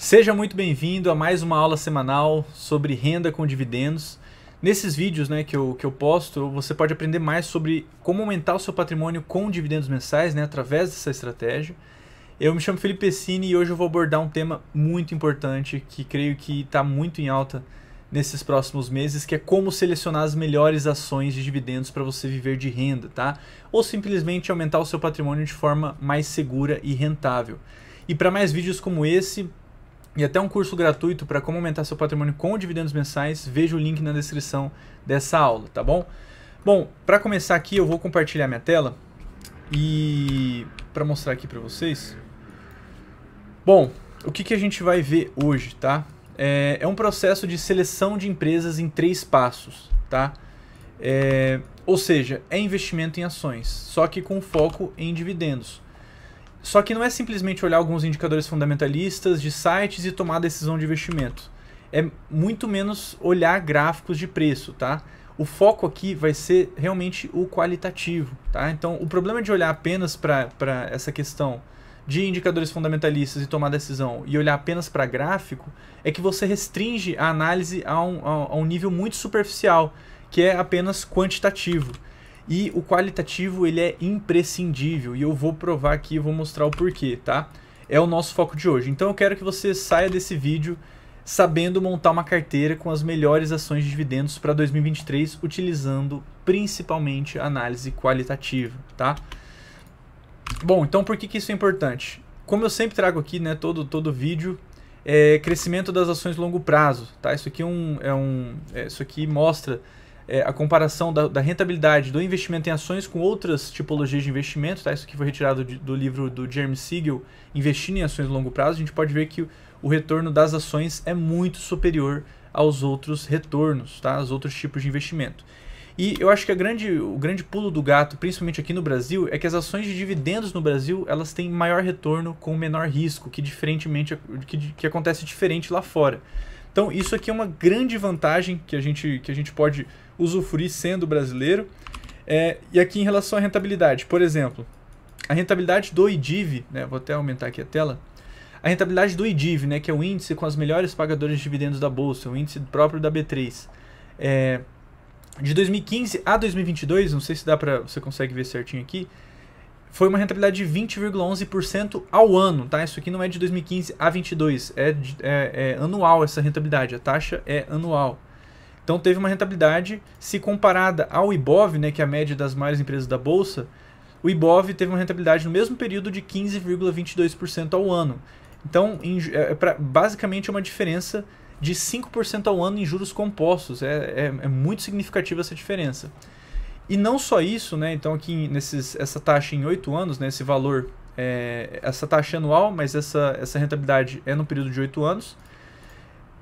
Seja muito bem-vindo a mais uma aula semanal sobre renda com dividendos. Nesses vídeos né, que, eu, que eu posto, você pode aprender mais sobre como aumentar o seu patrimônio com dividendos mensais né, através dessa estratégia. Eu me chamo Felipe Pessini e hoje eu vou abordar um tema muito importante que creio que está muito em alta nesses próximos meses, que é como selecionar as melhores ações de dividendos para você viver de renda, tá? Ou simplesmente aumentar o seu patrimônio de forma mais segura e rentável. E para mais vídeos como esse, e até um curso gratuito para como aumentar seu patrimônio com dividendos mensais, veja o link na descrição dessa aula, tá bom? Bom, para começar aqui, eu vou compartilhar minha tela e para mostrar aqui para vocês. Bom, o que, que a gente vai ver hoje, tá? É, é um processo de seleção de empresas em três passos, tá? É, ou seja, é investimento em ações, só que com foco em dividendos. Só que não é simplesmente olhar alguns indicadores fundamentalistas de sites e tomar decisão de investimento. É muito menos olhar gráficos de preço, tá? O foco aqui vai ser realmente o qualitativo, tá? Então, o problema de olhar apenas para essa questão de indicadores fundamentalistas e tomar decisão e olhar apenas para gráfico é que você restringe a análise a um, a um nível muito superficial, que é apenas quantitativo. E o qualitativo ele é imprescindível e eu vou provar aqui, vou mostrar o porquê, tá? É o nosso foco de hoje. Então eu quero que você saia desse vídeo sabendo montar uma carteira com as melhores ações de dividendos para 2023, utilizando principalmente análise qualitativa, tá? Bom, então por que, que isso é importante? Como eu sempre trago aqui, né, todo, todo vídeo, é crescimento das ações longo prazo, tá? Isso aqui, é um, é um, é, isso aqui mostra é, a comparação da, da, rentabilidade do investimento em ações com outras tipologias de investimento. Tá? Isso aqui foi retirado de, do livro do Jeremy Siegel, Investindo em Ações a Longo Prazo. A gente pode ver que o, retorno das ações é muito superior aos outros retornos, tá? aos outros tipos de investimento. E eu acho que grande, o grande pulo do gato, principalmente aqui no Brasil, é que as ações de dividendos no Brasil elas têm maior retorno com menor risco, que diferentemente que, que acontece diferente lá fora. Então, isso aqui é uma grande vantagem que a gente, que a gente pode usufruir sendo brasileiro. É, e aqui em relação à rentabilidade, por exemplo, a rentabilidade do IDIV, né, vou até aumentar aqui a tela, a rentabilidade do IDIV, né, que é o índice com as melhores pagadoras de dividendos da bolsa, o índice próprio da B3, é, de 2015 a 2022, não sei se dá para você consegue ver certinho aqui, foi uma rentabilidade de 20,11% ao ano, tá? Isso aqui não é de 2015 a 22, é, é, é anual essa rentabilidade, a taxa é anual. Então teve uma rentabilidade, se comparada ao IBOV, né, que é a média das maiores empresas da bolsa, o IBOV teve uma rentabilidade no mesmo período de 15,22% ao ano. Então, em, é, é, pra, basicamente é uma diferença de 5% ao ano em juros compostos. É, é, é muito significativa essa diferença. E não só isso, né? Então aqui nesses, essa taxa em 8 anos, né? esse valor, é, essa taxa anual, mas essa, essa rentabilidade é no período de 8 anos.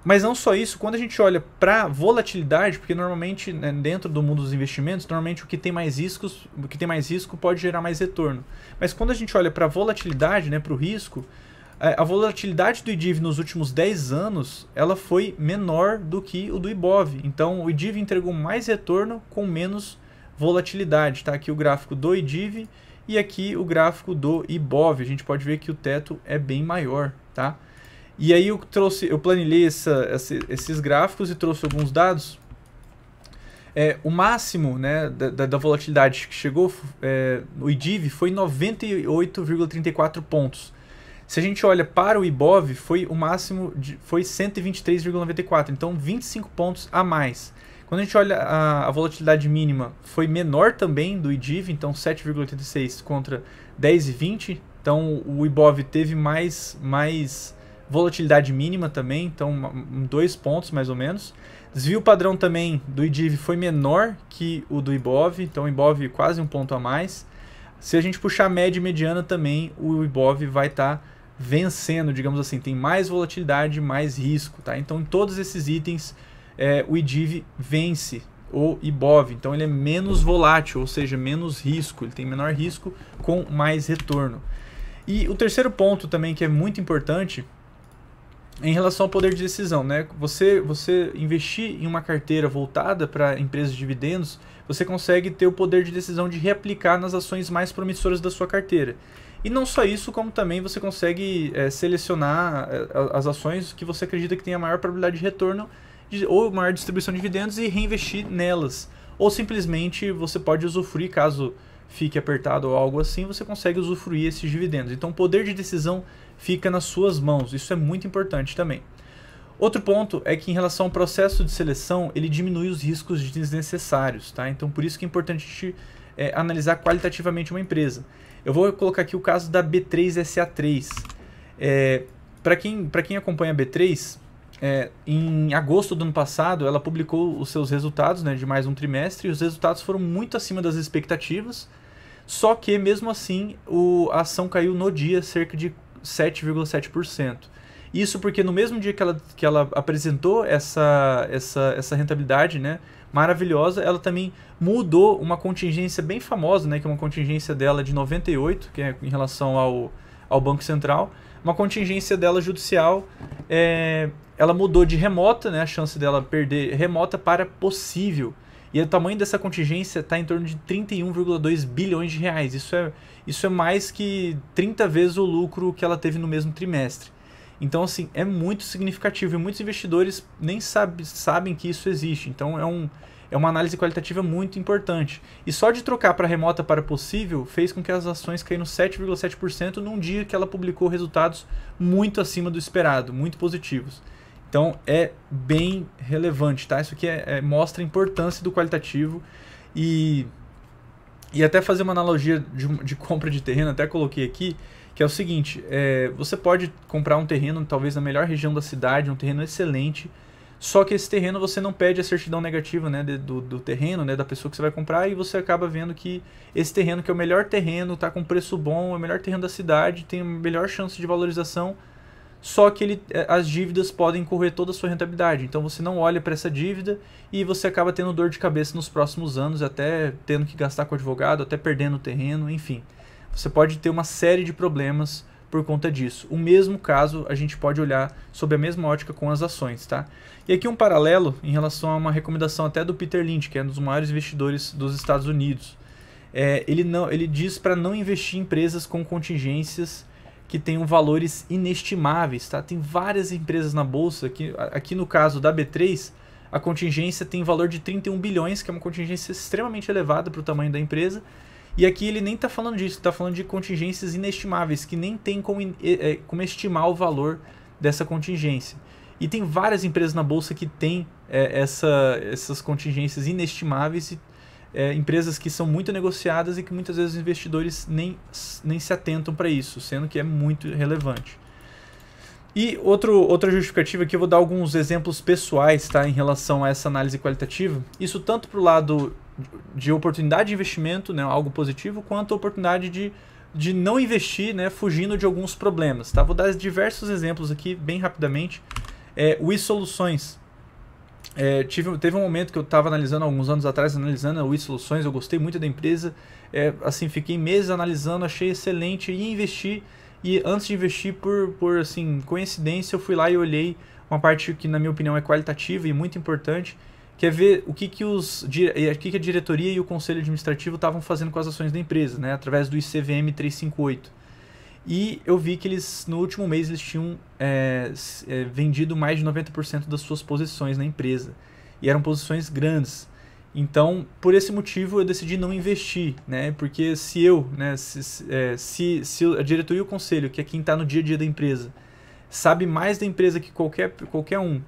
Mas não só isso, quando a gente olha para volatilidade, porque normalmente né, dentro do mundo dos investimentos, normalmente o que tem mais riscos, o que tem mais risco pode gerar mais retorno. Mas quando a gente olha para volatilidade, né, para o risco, é, a volatilidade do IDIV nos últimos 10 anos, ela foi menor do que o do IBOV. Então o IDIV entregou mais retorno com menos volatilidade, tá? Aqui o gráfico do IDIV e aqui o gráfico do IBOV. A gente pode ver que o teto é bem maior, tá? E aí eu trouxe, eu planilhei essa, essa, esses gráficos e trouxe alguns dados. É, o máximo né, da, da volatilidade que chegou é, no IDIV foi 98,34 pontos. Se a gente olha para o IBOV, foi o máximo de, foi 123,94, então 25 pontos a mais. Quando a gente olha a, a volatilidade mínima, foi menor também do IDIV, então 7,86 contra 10,20. Então o IBOV teve mais, mais volatilidade mínima também, então dois pontos mais ou menos. Desvio padrão também do IDIV foi menor que o do IBOV, então o IBOV quase um ponto a mais. Se a gente puxar média e mediana também, o IBOV vai estar tá vencendo, digamos assim, tem mais volatilidade, mais risco, tá? Então em todos esses itens é, o IDIV vence o IBOV. Então ele é menos volátil, ou seja, menos risco. Ele tem menor risco com mais retorno. E o terceiro ponto também que é muito importante em relação ao poder de decisão, né? Você, você investir em uma carteira voltada para empresas de dividendos, você consegue ter o poder de decisão de reaplicar nas ações mais promissoras da sua carteira. E não só isso, como também você consegue é, selecionar é, as ações que você acredita que tem a maior probabilidade de retorno ou maior distribuição de dividendos e reinvestir nelas. Ou simplesmente você pode usufruir, caso fique apertado ou algo assim, você consegue usufruir esses dividendos. Então o poder de decisão fica nas suas mãos. Isso é muito importante também. Outro ponto é que em relação ao processo de seleção, ele diminui os riscos desnecessários, tá? Então por isso que é importante te, é, analisar qualitativamente uma empresa. Eu vou colocar aqui o caso da B3SA3. É, para quem, quem acompanha a B3, é, em agosto do ano passado, ela publicou os seus resultados né, de mais um trimestre e os resultados foram muito acima das expectativas. Só que, mesmo assim, o, a ação caiu no dia cerca de 7,7%. Isso porque no mesmo dia que ela, que ela apresentou essa, essa, essa rentabilidade né, maravilhosa, ela também mudou uma contingência bem famosa, né, que é uma contingência dela de 98, que é em relação ao, ao Banco Central, uma contingência dela judicial, é, ela mudou de remota, né, a chance dela perder remota para possível. E o tamanho dessa contingência está em torno de 31,2 bilhões de reais. Isso é, isso é mais que 30 vezes o lucro que ela teve no mesmo trimestre. Então, assim, é muito significativo e muitos investidores nem sabe, sabem que isso existe. Então, é, um, é uma análise qualitativa muito importante. E só de trocar para remota para possível fez com que as ações caíram 7,7% num dia que ela publicou resultados muito acima do esperado, muito positivos. Então, é bem relevante, tá? Isso aqui é, é mostra a importância do qualitativo e e até fazer uma analogia de, de, compra de terreno, até coloquei aqui, que é o seguinte: é, você pode comprar um terreno, talvez na melhor região da cidade, um terreno excelente, só que esse terreno você não pede a certidão negativa né, de, do, do, terreno, né, da pessoa que você vai comprar, e você acaba vendo que esse terreno, que é o melhor terreno, está com preço bom, é o melhor terreno da cidade, tem a melhor chance de valorização, só que ele, é, as dívidas podem correr toda a sua rentabilidade. Então você não olha para essa dívida e você acaba tendo dor de cabeça nos próximos anos, até tendo que gastar com advogado, até perdendo o terreno, enfim você pode ter uma série de problemas por conta disso. O mesmo caso a gente pode olhar sob a mesma ótica com as ações, tá? E aqui um paralelo em relação a uma recomendação até do Peter Lynch, que é um dos maiores investidores dos Estados Unidos. É, ele, não, ele diz para não investir em empresas com contingências que tenham valores inestimáveis, tá? Tem várias empresas na bolsa, aqui, aqui no caso da B3, a contingência tem valor de 31 bilhões, que é uma contingência extremamente elevada para o tamanho da empresa, e aqui ele nem está falando disso, está falando de contingências inestimáveis, que nem tem como, é, como estimar o valor dessa contingência. E tem várias empresas na bolsa que têm é, essa, essas contingências inestimáveis, e, é, empresas que são muito negociadas e que muitas vezes os investidores nem, nem se atentam para isso, sendo que é muito relevante. E outro, outra justificativa que eu vou dar alguns exemplos pessoais tá, em relação a essa análise qualitativa, isso tanto para o lado de oportunidade de investimento, né, algo positivo, quanto a oportunidade de, de não investir, né, fugindo de alguns problemas. Tá? Vou dar diversos exemplos aqui bem rapidamente. É, o e-soluções. É, tive, teve um momento que eu estava analisando, alguns anos atrás, analisando o e-soluções, eu gostei muito da empresa, é, assim, fiquei meses analisando, achei excelente e investi. E antes de investir, por, por assim, coincidência, eu fui lá e olhei uma parte que, na minha opinião, é qualitativa e muito importante, que é ver o que, que, os, eh, o que, que a diretoria e o conselho administrativo estavam fazendo com as ações da empresa, né, através do ICVM 358. E eu vi que eles, no último mês, eles tinham é, é, vendido mais de 90% das suas posições na empresa. E eram posições grandes. Então, por esse motivo, eu decidi não investir, né? Porque se eu, né, se, se, se a diretoria e o conselho, que é quem está no dia a dia da empresa, sabe mais da empresa que qualquer, qualquer um,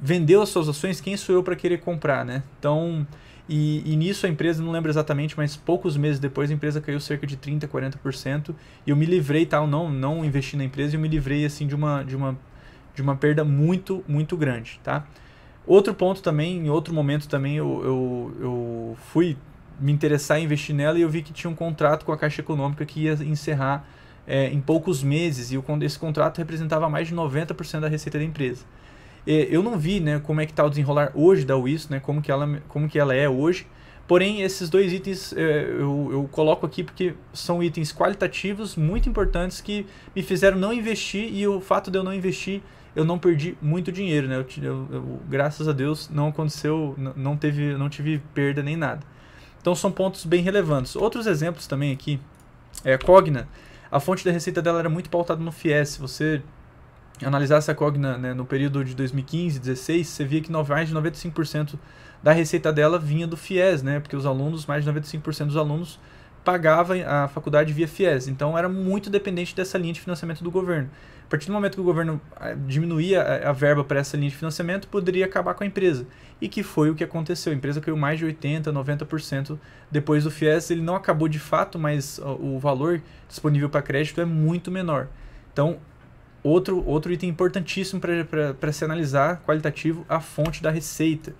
vendeu as suas ações, quem sou eu para querer comprar, né? Então, e, e, nisso a empresa, não lembro exatamente, mas poucos meses depois a empresa caiu cerca de 30%, 40%, e eu me livrei, tal, tá? não, não investi na empresa, eu me livrei, assim, de uma, de uma, de uma perda muito, muito grande, tá? Outro ponto também, em outro momento também, eu, eu, eu fui me interessar em investir nela e eu vi que tinha um contrato com a Caixa Econômica que ia encerrar é, em poucos meses, e esse contrato representava mais de 90% da receita da empresa eu não vi, né, como é que tá o desenrolar hoje da Wiz, né, como que ela, como que ela é hoje. Porém, esses dois itens é, eu, eu coloco aqui porque são itens qualitativos muito importantes que me fizeram não investir e o fato de eu não investir, eu não perdi muito dinheiro, né? Eu, eu, eu graças a Deus não aconteceu, não teve, não tive perda nem nada. Então são pontos bem relevantes. Outros exemplos também aqui é a Cogna. A fonte da receita dela era muito pautada no FIES. você analisasse a Cogna né, no período de 2015, 2016, você via que mais de 95% da receita dela vinha do FIES, né? Porque os alunos, mais de 95% dos alunos pagava a faculdade via FIES. Então era muito dependente dessa linha de financiamento do governo. A partir do momento que o governo eh, diminuía eh, a verba para essa linha de financiamento, poderia acabar com a empresa. E que foi o que aconteceu. A empresa caiu mais de 80%, 90% depois do FIES. Ele não acabou de fato, mas o valor disponível para crédito é muito menor. Então, Outro, outro item importantíssimo para se analisar, qualitativo, a fonte da receita.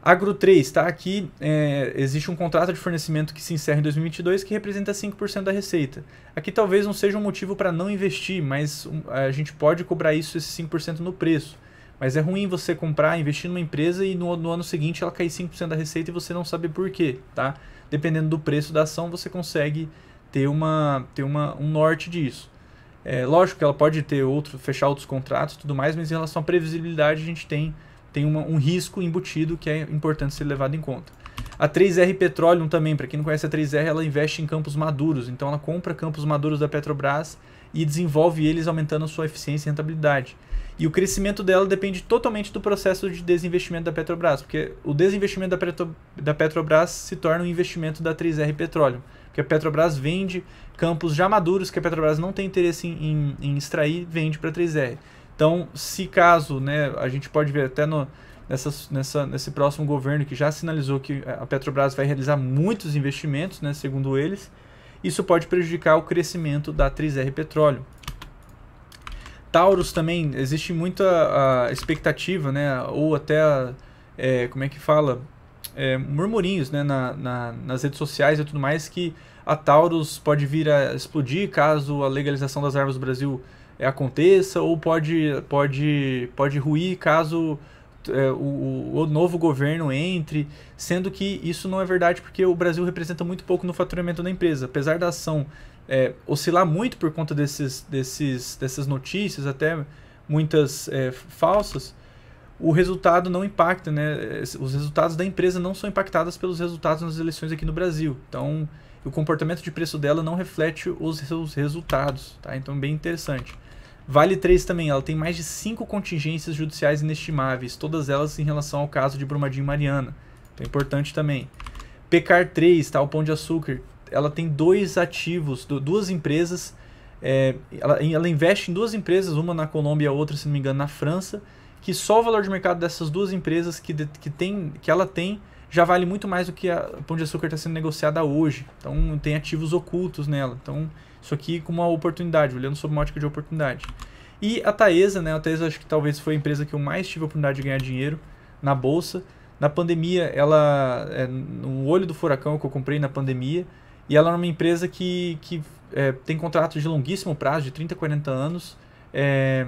Agro 3, tá aqui, é, existe um contrato de fornecimento que se encerra em 2022 que representa 5% da receita. Aqui talvez não seja um motivo para não investir, mas a gente pode cobrar isso, esse 5% no preço. Mas é ruim você comprar, investir numa empresa e no, no ano seguinte ela cair 5% da receita e você não sabe por quê, tá? Dependendo do preço da ação, você consegue ter, uma, ter uma, um norte disso. É, lógico que ela pode ter outro, fechar outros contratos e tudo mais, mas em relação à previsibilidade a gente tem, tem uma, um risco embutido que é importante ser levado em conta. A 3R Petroleum também, para quem não conhece a 3R, ela investe em campos maduros, então ela compra campos maduros da Petrobras e desenvolve eles aumentando a sua eficiência e rentabilidade. E o crescimento dela depende totalmente do processo de desinvestimento da Petrobras, porque o desinvestimento da, Petro, da Petrobras se torna um investimento da 3R Petróleo que a Petrobras vende campos já maduros, que a Petrobras não tem interesse em, em, em extrair, vende para 3R. Então, se caso, né, a gente pode ver até no, nessa, nessa, nesse próximo governo que já sinalizou que a Petrobras vai realizar muitos investimentos, né, segundo eles, isso pode prejudicar o crescimento da 3R Petróleo. Taurus também, existe muita expectativa, né, ou até, a, é, como é que fala, é, murmurinhos né, na, na, nas redes sociais e tudo mais que a Taurus pode vir a explodir caso a legalização das armas do Brasil é, aconteça ou pode, pode, pode ruir caso é, o, o, novo governo entre, sendo que isso não é verdade porque o Brasil representa muito pouco no faturamento da empresa. Apesar da ação é, oscilar muito por conta desses, desses, dessas notícias, até muitas é, falsas, o resultado não impacta, né? Os resultados da empresa não são impactados pelos resultados nas eleições aqui no Brasil. Então, o comportamento de preço dela não reflete os seus resultados, tá? Então, bem interessante. Vale 3 também, ela tem mais de 5 contingências judiciais inestimáveis, todas elas em relação ao caso de Brumadinho e Mariana. Então, é importante também. Pecar 3, tá? O Pão de Açúcar, ela tem dois ativos, duas empresas. É, ela, ela investe em duas empresas, uma na Colômbia e a outra, se não me engano, na França que só o valor de mercado dessas duas empresas que, que, tem, que ela tem já vale muito mais do que a Pão de Açúcar está sendo negociada hoje. Então tem ativos ocultos nela. Então isso aqui como uma oportunidade, olhando sob uma ótica de oportunidade. E a Taesa, né? A Taesa acho que talvez foi a empresa que eu mais tive a oportunidade de ganhar dinheiro na bolsa. Na pandemia, ela é no olho do furacão que eu comprei na pandemia. E ela é uma empresa que, que é, tem contratos de longuíssimo prazo, de 30, 40 anos. É,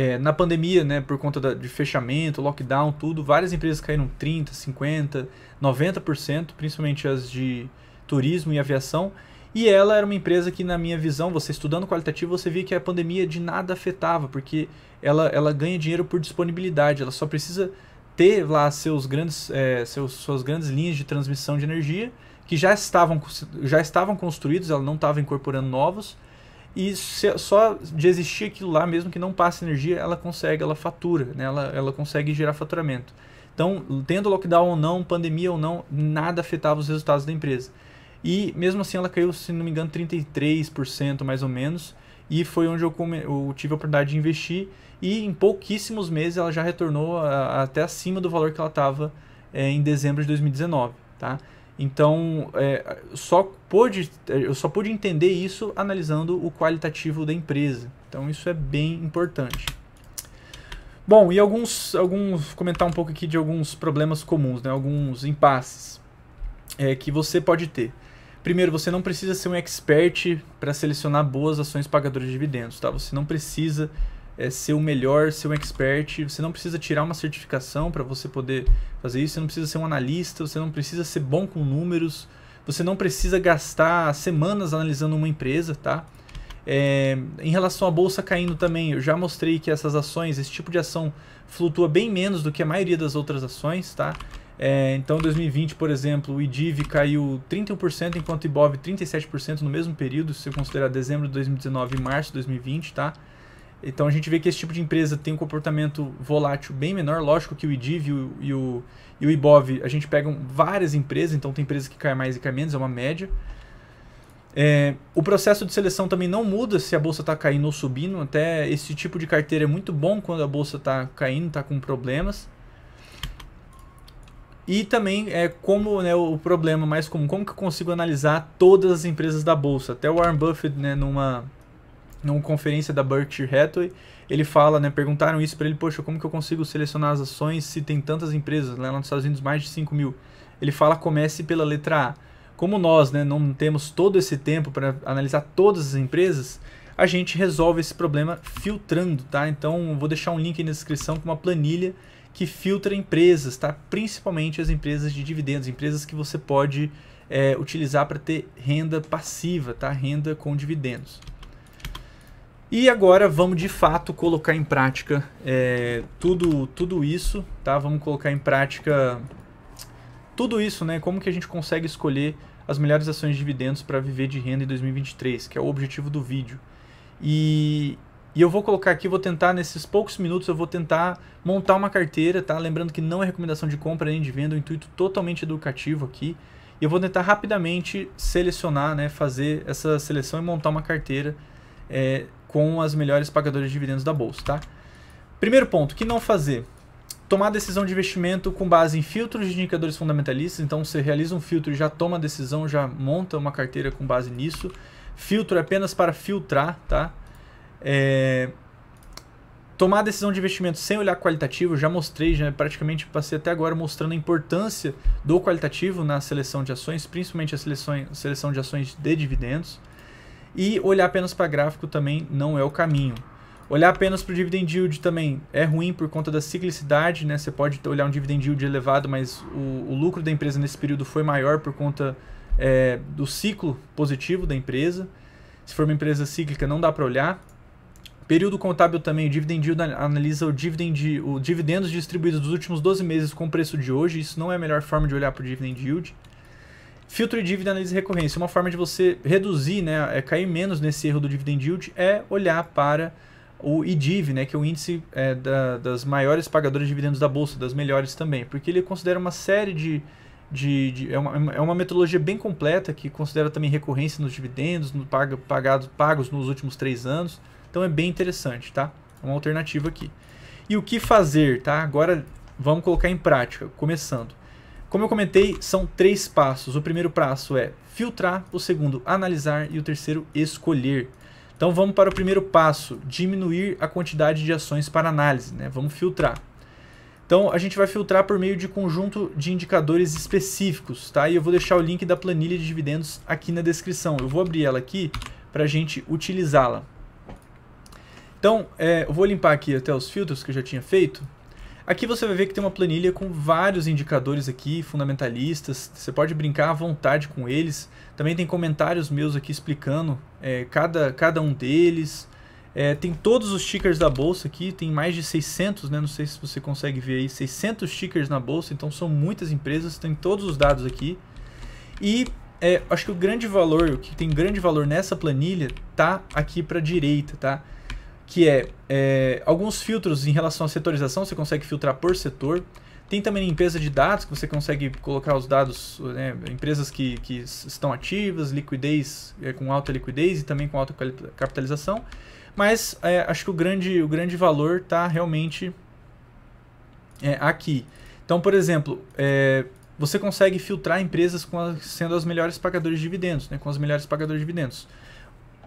é, na pandemia, né, por conta da, de fechamento, lockdown, tudo, várias empresas caíram 30%, 50%, 90%, principalmente as de turismo e aviação. E ela era uma empresa que, na minha visão, você estudando qualitativo, você via que a pandemia de nada afetava, porque ela, ela ganha dinheiro por disponibilidade, ela só precisa ter lá seus grandes, é, seus, suas grandes linhas de transmissão de energia, que já estavam, já estavam construídos, ela não estava incorporando novos, e só de existir aquilo lá, mesmo que não passe energia, ela consegue, ela fatura, né? ela, ela consegue gerar faturamento. Então, tendo lockdown ou não, pandemia ou não, nada afetava os resultados da empresa. E mesmo assim ela caiu, se não me engano, 33% mais ou menos, e foi onde eu, come, eu, tive a oportunidade de investir, e em pouquíssimos meses ela já retornou a, a, até acima do valor que ela estava é, eh, em dezembro de 2019, tá? Então, é, só pôde, eu só pude entender isso analisando o qualitativo da empresa. Então, isso é bem importante. Bom, e alguns, alguns comentar um pouco aqui de alguns problemas comuns, né? alguns impasses é, que você pode ter. Primeiro, você não precisa ser um expert para selecionar boas ações pagadoras de dividendos, tá? Você não precisa é, ser o melhor, ser um expert. Você não precisa tirar uma certificação para você poder fazer isso. Você não precisa ser um analista, você não precisa ser bom com números. Você não precisa gastar semanas analisando uma empresa, tá? É, em relação à bolsa caindo também, eu já mostrei que essas ações, esse tipo de ação flutua bem menos do que a maioria das outras ações, tá? É, então, 2020, por exemplo, o IDIV caiu 31%, enquanto o IBOV 37% no mesmo período, se você considerar dezembro de 2019 e março de 2020, tá? Então a gente vê que esse tipo de empresa tem um comportamento volátil bem menor. Lógico que o IDIV e o, e o, e o IBOV, a gente pega várias empresas, então tem empresas que caem mais e caem menos, é uma média. É, o processo de seleção também não muda se a bolsa está caindo ou subindo. Até esse tipo de carteira é muito bom quando a bolsa está caindo, está com problemas. E também é como né, o problema mais comum, como que eu consigo analisar todas as empresas da bolsa? Até o Warren Buffett, né, numa numa conferência da Berkshire Hathaway, ele fala, né, perguntaram isso para ele, poxa, como que eu consigo selecionar as ações se tem tantas empresas, né, lá nos Estados Unidos mais de 5 mil? Ele fala, comece pela letra A. Como nós né, não temos todo esse tempo para analisar todas as empresas, a gente resolve esse problema filtrando, tá? Então, vou deixar um link na descrição com uma planilha que filtra empresas, tá? Principalmente as empresas de dividendos, empresas que você pode é, utilizar para ter renda passiva, tá? Renda com dividendos. E agora vamos de fato colocar em prática é, tudo, tudo isso, tá? Vamos colocar em prática tudo isso, né? Como que a gente consegue escolher as melhores ações de dividendos para viver de renda em 2023, que é o objetivo do vídeo. E, e eu vou colocar aqui, vou tentar, nesses poucos minutos, eu vou tentar montar uma carteira, tá? Lembrando que não é recomendação de compra nem de venda, é um intuito totalmente educativo aqui. E eu vou tentar rapidamente selecionar, né? Fazer essa seleção e montar uma carteira. É, com as melhores pagadoras de dividendos da bolsa, tá? Primeiro ponto, que não fazer? Tomar decisão de investimento com base em filtros de indicadores fundamentalistas. Então, você realiza um filtro e já toma a decisão, já monta uma carteira com base nisso. Filtro é apenas para filtrar, tá? É... Tomar decisão de investimento sem olhar qualitativo, já mostrei, já praticamente passei até agora mostrando a importância do qualitativo na seleção de ações, principalmente a seleção, seleção de ações de dividendos. E olhar apenas para gráfico também não é o caminho. Olhar apenas para o dividend yield também é ruim por conta da ciclicidade, né? Você pode olhar um dividend yield elevado, mas o, o lucro da empresa nesse período foi maior por conta é, do ciclo positivo da empresa. Se for uma empresa cíclica, não dá para olhar. Período contábil também, o dividend yield analisa o, dividend, o dividendos distribuídos dos últimos 12 meses com o preço de hoje. Isso não é a melhor forma de olhar para o dividend yield. Filtro de dívida análise de recorrência. Uma forma de você reduzir, né, é, cair menos nesse erro do dividend yield é olhar para o IDIV, né, que é o índice é, da, das maiores pagadoras de dividendos da Bolsa, das melhores também, porque ele considera uma série de, de, de, é, uma, é uma metodologia bem completa que considera também recorrência nos dividendos no pagado, pagos nos últimos três anos. Então é bem interessante, tá? É uma alternativa aqui. E o que fazer, tá? Agora vamos colocar em prática, começando. Como eu comentei, são três passos. O primeiro passo é filtrar, o segundo, analisar e o terceiro, escolher. Então vamos para o primeiro passo, diminuir a quantidade de ações para análise, né? Vamos filtrar. Então a gente vai filtrar por meio de conjunto de indicadores específicos, tá? E eu vou deixar o link da planilha de dividendos aqui na descrição. Eu vou abrir ela aqui para a gente utilizá-la. Então é, eu vou limpar aqui até os filtros que eu já tinha feito. Aqui você vai ver que tem uma planilha com vários indicadores aqui, fundamentalistas, você pode brincar à vontade com eles. Também tem comentários meus aqui explicando é, cada, cada um deles. É, tem todos os tickers da bolsa aqui, tem mais de 600, né? não sei se você consegue ver aí, 600 tickers na bolsa, então são muitas empresas, tem todos os dados aqui. E é, acho que o grande valor, o que tem grande valor nessa planilha, tá aqui para a direita, tá? que é, é, alguns filtros em relação à setorização, você consegue filtrar por setor. Tem também limpeza de dados, que você consegue colocar os dados, né, empresas que, que estão ativas, liquidez, é, com alta liquidez e também com alta capitalização. Mas é, acho que o grande, o grande valor está realmente é, aqui. Então, por exemplo, é, você consegue filtrar empresas com sendo as melhores pagadoras de dividendos, né, com os melhores pagadores de dividendos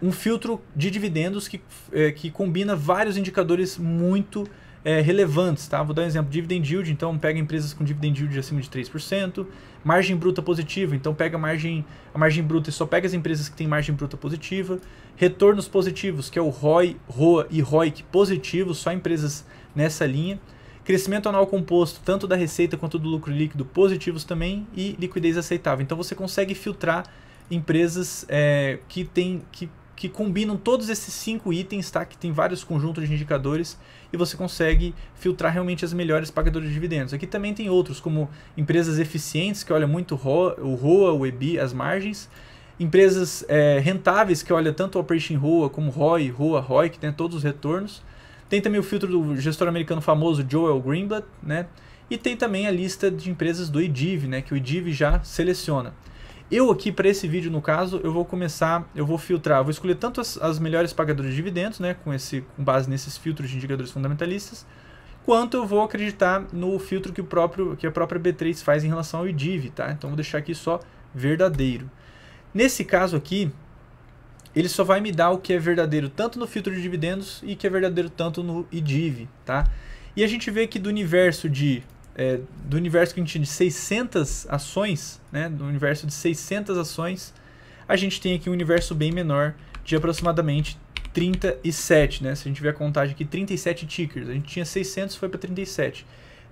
um filtro de dividendos que, é, que combina vários indicadores muito é, relevantes. Tá? Vou dar um exemplo: dividend yield, então pega empresas com dividend yield acima de 3%, margem bruta positiva, então pega a margem, a margem bruta e só pega as empresas que têm margem bruta positiva, retornos positivos, que é o ROI, ROA e ROIC positivos, só empresas nessa linha. Crescimento anual composto, tanto da receita quanto do lucro líquido, positivos também, e liquidez aceitável. Então você consegue filtrar empresas é, que, tem, que que combinam todos esses cinco itens, tá? Que tem vários conjuntos de indicadores e você consegue filtrar realmente as melhores pagadoras de dividendos. Aqui também tem outros, como empresas eficientes, que olha muito o ROA, o EBI, as margens. Empresas é, rentáveis, que olha tanto o Operation ROA como ROI, ROA, ROI, que tem todos os retornos. Tem também o filtro do gestor americano famoso Joel Greenblatt, né? E tem também a lista de empresas do IDIV, né? Que o IDIV já seleciona. Eu aqui, para esse vídeo, no caso, eu vou começar, eu vou filtrar, vou escolher tanto as, as melhores pagadoras de dividendos, né, com, esse, com base nesses filtros de indicadores fundamentalistas, quanto eu vou acreditar no filtro que, o próprio, que a própria B3 faz em relação ao IDIV, tá? Então vou deixar aqui só verdadeiro. Nesse caso aqui, ele só vai me dar o que é verdadeiro tanto no filtro de dividendos e que é verdadeiro tanto no IDIV, tá? E a gente vê que do universo de é, do universo que a gente tinha de 600 ações, né, do universo de 600 ações, a gente tem aqui um universo bem menor de aproximadamente 37, né? Se a gente ver a contagem aqui, 37 tickers. A gente tinha 600, foi para 37.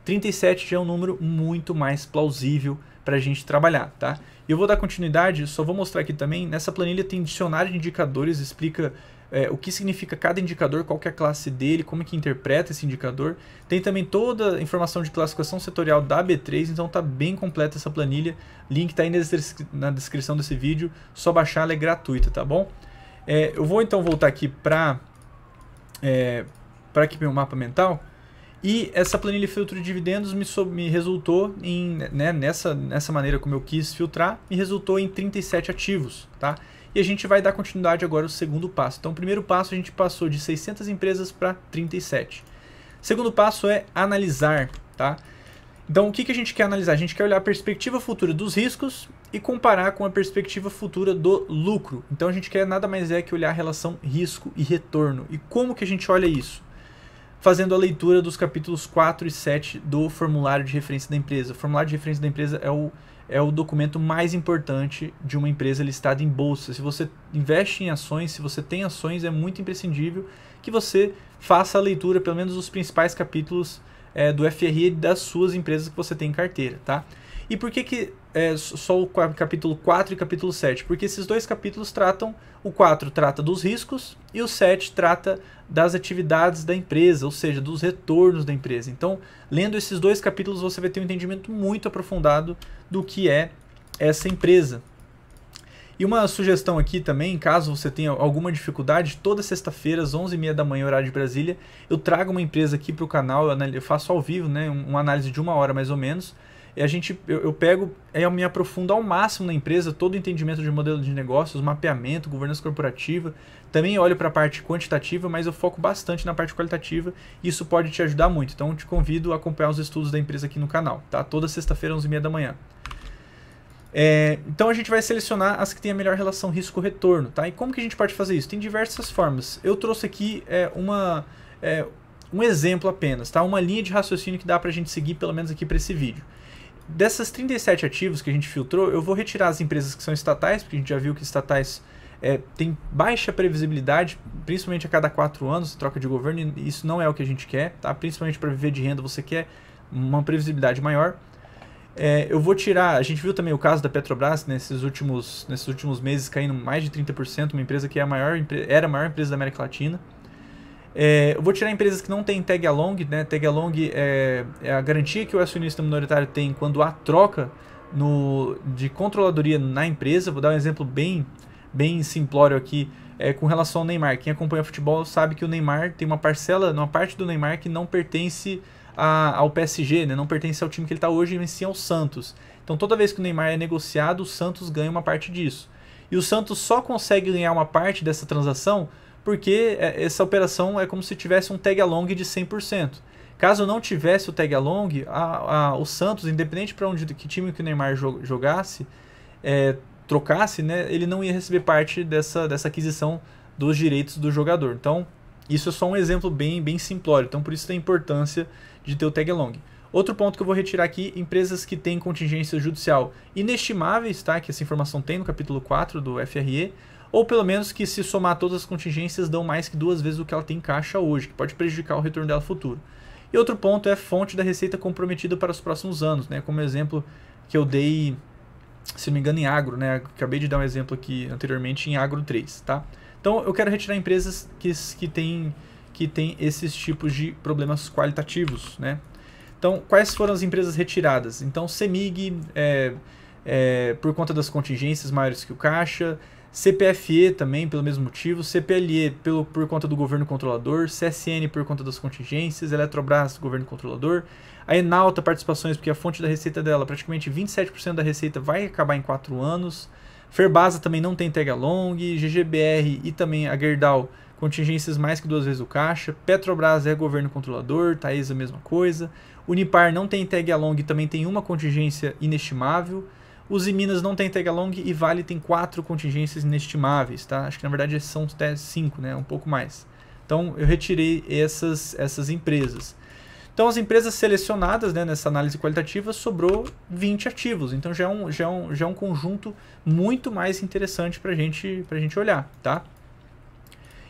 37 já é um número muito mais plausível para a gente trabalhar, tá? Eu vou dar continuidade, só vou mostrar aqui também. Nessa planilha tem dicionário de indicadores, explica é, o que significa cada indicador, qual que é a classe dele, como é que interpreta esse indicador. Tem também toda a informação de classificação setorial da B3, então tá bem completa essa planilha. Link tá aí na descrição desse vídeo, só baixar, ela é gratuita, tá bom? É, eu vou então voltar aqui para é, para aqui meu mapa mental e essa planilha filtro de dividendos me, me resultou em né, nessa nessa maneira como eu quis filtrar me resultou em 37 ativos, tá? E a gente vai dar continuidade agora ao segundo passo. Então, o primeiro passo a gente passou de 600 empresas para 37. O segundo passo é analisar, tá? Então, o que, que a gente quer analisar? A gente quer olhar a perspectiva futura dos riscos e comparar com a perspectiva futura do lucro. Então, a gente quer nada mais é que olhar a relação risco e retorno. E como que a gente olha isso? Fazendo a leitura dos capítulos 4 e 7 do formulário de referência da empresa. O formulário de referência da empresa é o é o documento mais importante de uma empresa listada em bolsa. Se você investe em ações, se você tem ações, é muito imprescindível que você faça a leitura, pelo menos os principais capítulos é, do FRI e das suas empresas que você tem em carteira, tá? E por que, que é, só o capítulo 4 e capítulo 7? Porque esses dois capítulos tratam, o 4 trata dos riscos e o 7 trata das atividades da empresa, ou seja, dos retornos da empresa. Então, lendo esses dois capítulos, você vai ter um entendimento muito aprofundado do que é essa empresa, e uma sugestão aqui também, caso você tenha alguma dificuldade, toda sexta-feira, às 11h30 da manhã, horário de Brasília, eu trago uma empresa aqui para o canal, eu, faço ao vivo, né, uma análise de uma hora mais ou menos, e a gente, eu, eu pego, é, eu me aprofundo ao máximo na empresa, todo o entendimento de modelo de negócios, mapeamento, governança corporativa, também olho para a parte quantitativa, mas eu foco bastante na parte qualitativa, e isso pode te ajudar muito, então te convido a acompanhar os estudos da empresa aqui no canal, tá? Toda sexta-feira, 11h30 da manhã. É, então a gente vai selecionar as que têm a melhor relação risco-retorno, tá? E como que a gente pode fazer isso? Tem diversas formas. Eu trouxe aqui é, uma, é, um exemplo apenas, tá? Uma linha de raciocínio que dá para a gente seguir, pelo menos aqui para esse vídeo. Dessas 37 ativos que a gente filtrou, eu vou retirar as empresas que são estatais, porque a gente já viu que estatais é, tem baixa previsibilidade, principalmente a cada quatro anos, troca de governo, e isso não é o que a gente quer, tá? Principalmente para viver de renda, você quer uma previsibilidade maior. É, eu vou tirar. A gente viu também o caso da Petrobras nesses últimos, nesses últimos meses caindo mais de 30%, uma empresa que é a maior, era a maior empresa da América Latina. É, eu vou tirar empresas que não têm tag along, né? Tag along é, é, a garantia que o acionista minoritário tem quando há troca no, de controladoria na empresa. Vou dar um exemplo bem, bem simplório aqui é, com relação ao Neymar. Quem acompanha futebol sabe que o Neymar tem uma parcela, uma parte do Neymar que não pertence a, ao PSG, né? Não pertence ao time que ele está hoje, mas sim ao Santos. Então toda vez que o Neymar é negociado, o Santos ganha uma parte disso. E o Santos só consegue ganhar uma parte dessa transação porque é, essa operação é como se tivesse um tag along de 100%. Caso não tivesse o tag along, a, a, o Santos, independente para onde que time que o Neymar jogasse, é, trocasse, né, ele não ia receber parte dessa, dessa aquisição dos direitos do jogador. Então, isso é só um exemplo bem, bem simplório, então por isso tem a importância de ter o tag along. Outro ponto que eu vou retirar aqui, empresas que têm contingência judicial inestimáveis, tá? Que essa informação tem no capítulo 4 do FRE, ou pelo menos que se somar todas as contingências dão mais que duas vezes o que ela tem em caixa hoje, que pode prejudicar o retorno dela futuro. E outro ponto é fonte da receita comprometida para os próximos anos, né? Como exemplo que eu dei, se não me engano, em agro, né? Acabei de dar um exemplo aqui anteriormente em agro 3, tá? Então eu quero retirar empresas que, que têm que tem esses tipos de problemas qualitativos. Né? Então, quais foram as empresas retiradas? Então, CEMIG, é, é, por conta das contingências maiores que o caixa, CPFE também, pelo mesmo motivo, CPLE pelo, por conta do governo controlador, CSN por conta das contingências, Eletrobras, governo controlador, a Enalta, participações, porque a fonte da receita dela, praticamente 27% da receita vai acabar em 4 anos, Ferbasa também não tem tag along, GGBR e também a Gerdau contingências mais que duas vezes o caixa, Petrobras é governo controlador, Taesa é a mesma coisa, Unipar não tem tag along, também tem uma contingência inestimável, Uzi Minas não tem tag along e Vale tem quatro contingências inestimáveis, tá? Acho que na verdade são até cinco, né? Um pouco mais. Então eu retirei essas, essas empresas. Então, as empresas selecionadas né, nessa análise qualitativa sobrou 20 ativos. Então, já é um, já é um, já é um conjunto muito mais interessante para gente, a gente olhar, tá?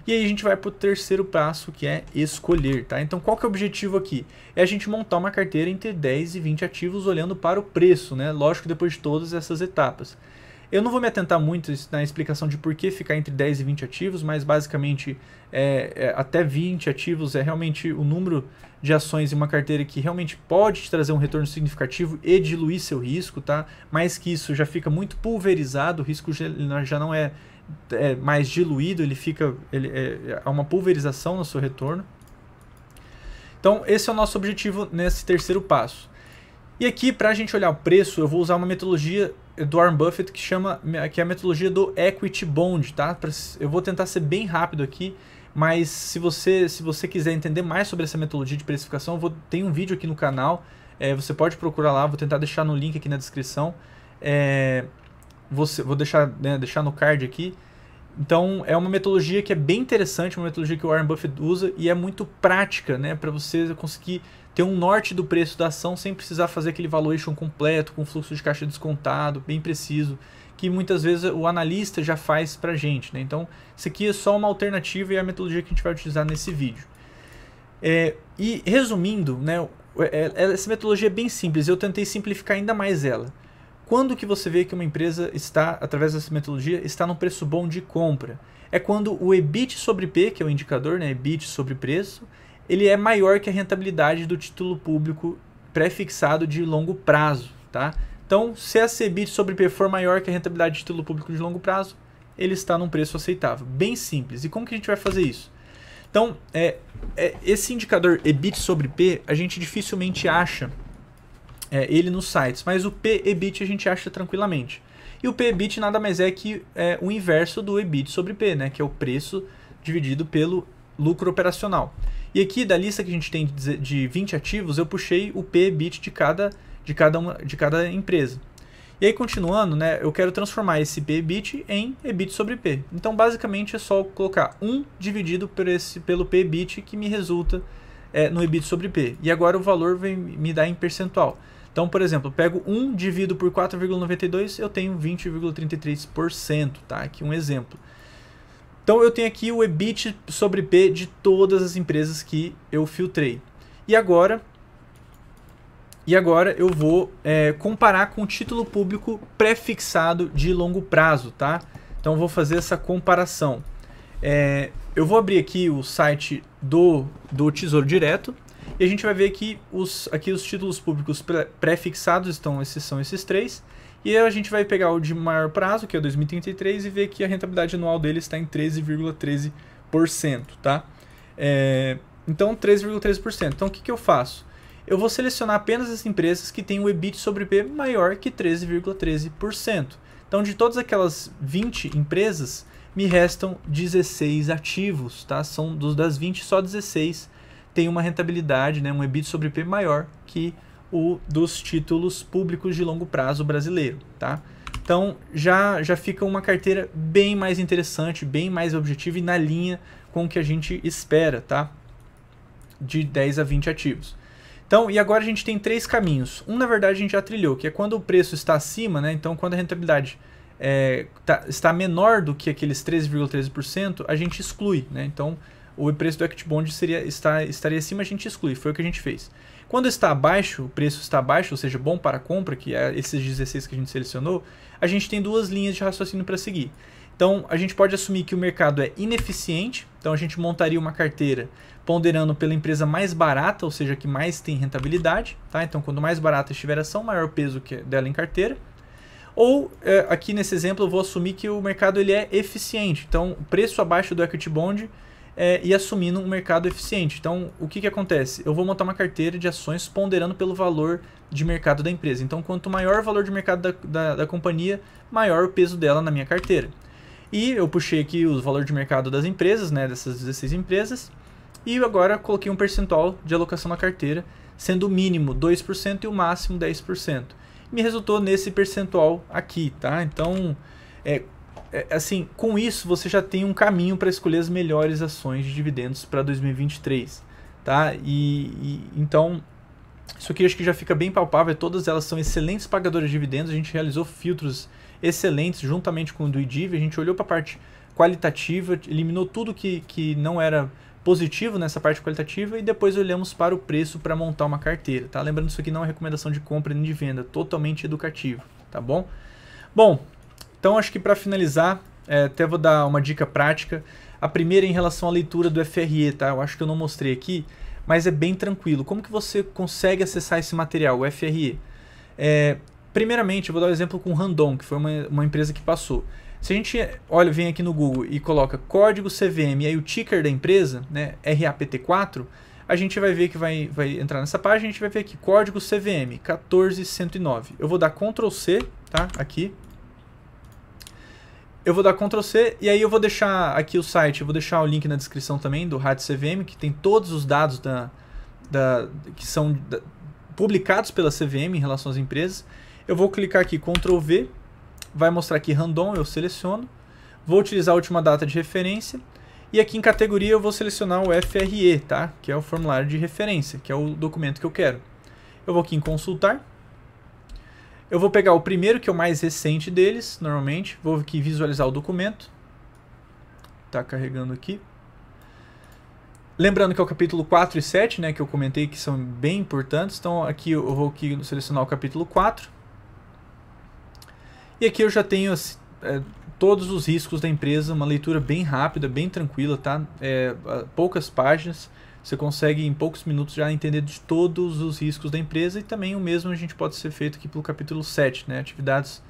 E aí a gente vai para o terceiro passo, que é escolher, tá? Então, qual que é o objetivo aqui? É a gente montar uma carteira entre 10 e 20 ativos olhando para o preço, né? Lógico, depois de todas essas etapas. Eu não vou me atentar muito na explicação de por que ficar entre 10 e 20 ativos, mas basicamente é, é, até 20 ativos é realmente o número de ações em uma carteira que realmente pode te trazer um retorno significativo e diluir seu risco, tá? Mais que isso já fica muito pulverizado, o risco já não é, é mais diluído, ele fica ele, é, há uma pulverização no seu retorno. Então, esse é o nosso objetivo nesse terceiro passo. E aqui, para a gente olhar o preço, eu vou usar uma metodologia do Warren Buffett que chama que é a metodologia do equity bond, tá? Eu vou tentar ser bem rápido aqui, mas se você se você quiser entender mais sobre essa metodologia de precificação, vou, tem um vídeo aqui no canal, é, você pode procurar lá, vou tentar deixar no link aqui na descrição, é, você, vou deixar né, deixar no card aqui. Então é uma metodologia que é bem interessante, uma metodologia que o Warren Buffett usa e é muito prática, né, para você conseguir ter um norte do preço da ação sem precisar fazer aquele valuation completo, com fluxo de caixa descontado, bem preciso, que muitas vezes o analista já faz para a gente. Né? Então, isso aqui é só uma alternativa e é a metodologia que a gente vai utilizar nesse vídeo. É, e resumindo, né, é, é, essa metodologia é bem simples, eu tentei simplificar ainda mais ela. Quando que você vê que uma empresa está, através dessa metodologia, está num preço bom de compra? É quando o EBIT sobre P, que é o indicador, né, EBIT sobre preço, ele é maior que a rentabilidade do título público pré-fixado de longo prazo, tá? Então, se a CBIT sobre P for maior que a rentabilidade de título público de longo prazo, ele está num preço aceitável. Bem simples. E como que a gente vai fazer isso? Então, é, é esse indicador EBIT sobre P, a gente dificilmente acha é, ele nos sites, mas o PEBIT a gente acha tranquilamente. E o PEBIT nada mais é que é, o inverso do EBIT sobre P, né, que é o preço dividido pelo lucro operacional. E aqui da lista que a gente tem de 20 ativos, eu puxei o PBIT de cada, de cada, uma, de cada empresa. E aí continuando, né, eu quero transformar esse PBIT em EBIT sobre P. Então basicamente é só colocar 1 dividido por esse, pelo PBIT que me resulta é, no EBIT sobre P. E agora o valor vem me dar em percentual. Então, por exemplo, pego 1 divido por 4,92, eu tenho 20,33%, tá? Aqui um exemplo. Então eu tenho aqui o EBIT sobre P de todas as empresas que eu filtrei. E agora, e agora eu vou é, comparar com o título público prefixado de longo prazo, tá? Então eu vou fazer essa comparação. É, eu vou abrir aqui o site do, do Tesouro Direto e a gente vai ver que os, aqui os títulos públicos prefixados estão, esses são esses três. E aí a gente vai pegar o de maior prazo, que é 2033, e ver que a rentabilidade anual dele está em 13,13%, ,13%, tá? É, então, 13,13%. Então, o que, que eu faço? Eu vou selecionar apenas as empresas que têm o EBIT sobre P maior que 13,13%. ,13%. Então, de todas aquelas 20 empresas, me restam 16 ativos, tá? São dos das 20, só 16 têm uma rentabilidade, né, um EBIT sobre P maior que 13,13% o dos títulos públicos de longo prazo brasileiro, tá? Então já, já fica uma carteira bem mais interessante, bem mais objetiva e na linha com o que a gente espera, tá? De 10 a 20 ativos. Então, e agora a gente tem três caminhos. Um, na verdade, a gente já trilhou, que é quando o preço está acima, né? Então, quando a rentabilidade é, tá, está menor do que aqueles 13,13%, a gente exclui, né? Então, o preço do equity bond seria, está, estaria acima, a gente exclui. Foi o que a gente fez. Quando está abaixo, o preço está abaixo, ou seja, bom para compra, que é esses 16 que a gente selecionou, a gente tem duas linhas de raciocínio para seguir. Então, a gente pode assumir que o mercado é ineficiente, então a gente montaria uma carteira ponderando pela empresa mais barata, ou seja, que mais tem rentabilidade, tá? Então, quando mais barata estiver a ação, maior o peso que é dela em carteira. Ou, é, aqui nesse exemplo, eu vou assumir que o mercado ele é eficiente, então o preço abaixo do equity bond é, e assumindo um mercado eficiente. Então, o que, que acontece? Eu vou montar uma carteira de ações ponderando pelo valor de mercado da empresa. Então, quanto maior o valor de mercado da, da, da companhia, maior o peso dela na minha carteira. E eu puxei aqui o valor de mercado das empresas, né, dessas 16 empresas, e agora coloquei um percentual de alocação na carteira, sendo o mínimo 2% e o máximo 10%. Me resultou nesse percentual aqui, tá? Então, é, é, é assim, com isso você já tem um caminho para escolher as melhores ações de dividendos para 2023, tá? E, e, então isso aqui acho que já fica bem palpável. Todas elas são excelentes pagadoras de dividendos. A gente realizou filtros excelentes juntamente com o do IDIV. A gente olhou para a parte qualitativa, eliminou tudo que, que não era positivo nessa parte qualitativa e depois olhamos para o preço para montar uma carteira, tá? Lembrando isso aqui não é recomendação de compra nem de venda, totalmente educativo, tá bom? Bom, então acho que para finalizar, é, até vou dar uma dica prática. A primeira é em relação à leitura do FRE, tá? Eu acho que eu não mostrei aqui, mas é bem tranquilo. Como que você consegue acessar esse material, o FRE? É, primeiramente, eu vou dar o um exemplo com Randon, que foi uma, uma empresa que passou. Se a gente olha, vem aqui no Google e coloca código CVM e aí o ticker da empresa, né, RAPT4, a gente vai ver que vai, vai entrar nessa página, a gente vai ver aqui código CVM 14109. Eu vou dar Ctrl C, tá? Aqui, eu vou dar Ctrl C e aí eu vou deixar aqui o site, eu vou deixar o link na descrição também do Rádio CVM, que tem todos os dados da, da, que são da, publicados pela CVM em relação às empresas. Eu vou clicar aqui Ctrl V, vai mostrar aqui random, eu seleciono. Vou utilizar a última data de referência. E aqui em categoria eu vou selecionar o FRE, tá? que é o formulário de referência, que é o documento que eu quero. Eu vou aqui em consultar. Eu vou pegar o primeiro, que é o mais recente deles, normalmente. Vou aqui visualizar o documento. Tá carregando aqui. Lembrando que é o capítulo 4 e 7, né, que eu comentei que são bem importantes. Então aqui eu vou aqui selecionar o capítulo 4. E aqui eu já tenho assim, é, todos os riscos da empresa, uma leitura bem rápida, bem tranquila, tá? É, poucas páginas. Você consegue em poucos minutos já entender de todos os riscos da empresa e também o mesmo a gente pode ser feito aqui pelo capítulo 7, né? Atividades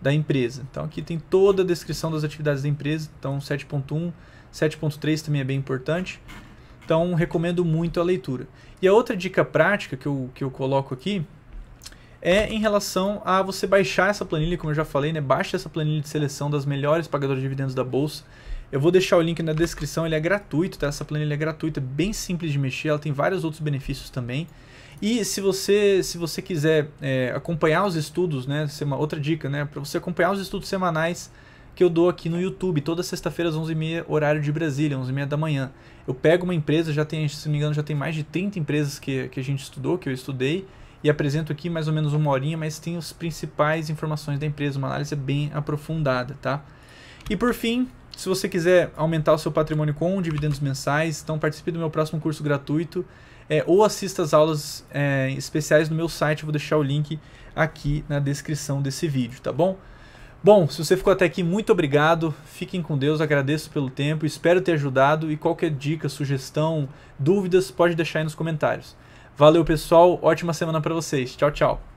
da empresa. Então aqui tem toda a descrição das atividades da empresa, então 7.1, 7.3 também é bem importante. Então recomendo muito a leitura. E a outra dica prática que eu, que eu coloco aqui é em relação a você baixar essa planilha, como eu já falei, né? Baixa essa planilha de seleção das melhores pagadoras de dividendos da bolsa eu vou deixar o link na descrição, ele é gratuito, tá? Essa planilha é gratuita, é bem simples de mexer, ela tem vários outros benefícios também. E se você, se você quiser é, acompanhar os estudos, né? É outra dica, né? Para você acompanhar os estudos semanais que eu dou aqui no YouTube, todas sexta-feira às 11h30, horário de Brasília, 11h30 da manhã. Eu pego uma empresa, já tem, se não me engano, já tem mais de 30 empresas que, que a gente estudou, que eu estudei, e apresento aqui mais ou menos uma horinha, mas tem as principais informações da empresa, uma análise bem aprofundada, tá? E por fim, se você quiser aumentar o seu patrimônio com dividendos mensais, então participe do meu próximo curso gratuito é, ou assista as aulas é, especiais no meu site. Vou deixar o link aqui na descrição desse vídeo, tá bom? Bom, se você ficou até aqui, muito obrigado. Fiquem com Deus, agradeço pelo tempo, espero ter ajudado e qualquer dica, sugestão, dúvidas, pode deixar aí nos comentários. Valeu, pessoal. Ótima semana para vocês. Tchau, tchau.